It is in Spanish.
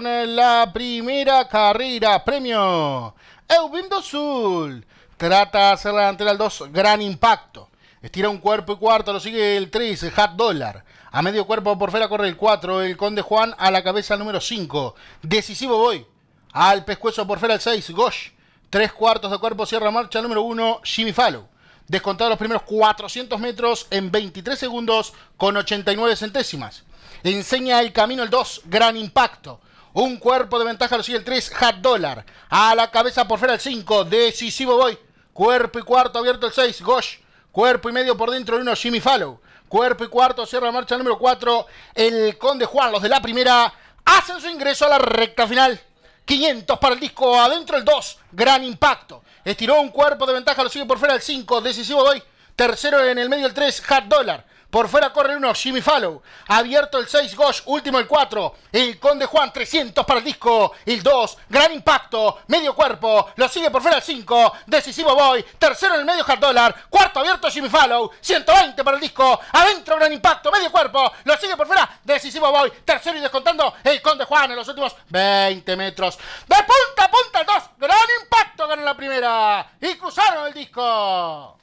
en la primera carrera. Premio Eubindo Sul. Trata de hacer la delantera al 2. Gran impacto. Estira un cuerpo y cuarto. Lo sigue el 3. Hat Dollar. A medio cuerpo por fuera corre el 4. El Conde Juan a la cabeza el número 5. Decisivo voy. Al pescuezo por fuera el 6. Gosh. Tres cuartos de cuerpo. Cierra marcha número 1. Jimmy Fallow descontado los primeros 400 metros en 23 segundos con 89 centésimas enseña el camino el 2, gran impacto. Un cuerpo de ventaja lo sigue el 3, hat Dollar. A la cabeza por fuera el 5, decisivo boy. Cuerpo y cuarto abierto el 6, Gosh. Cuerpo y medio por dentro el 1, Jimmy Fallow. Cuerpo y cuarto cierra la marcha número 4, el Conde Juan. Los de la primera hacen su ingreso a la recta final. 500 para el disco, adentro el 2, gran impacto. Estiró un cuerpo de ventaja, lo sigue por fuera el 5, decisivo doy. Tercero en el medio el 3, hat Dollar. Por fuera corre el Jimmy Fallow. Abierto el 6, Gosh. Último el 4. El Conde Juan, 300 para el disco. El 2, gran impacto. Medio cuerpo. Lo sigue por fuera el 5. Decisivo Boy. Tercero en el medio, Hard Dollar. Cuarto abierto, Jimmy Fallow. 120 para el disco. Adentro, gran impacto. Medio cuerpo. Lo sigue por fuera. Decisivo Boy. Tercero y descontando el Conde Juan en los últimos 20 metros. De punta a punta el 2. Gran impacto gana la primera. Y cruzaron el disco.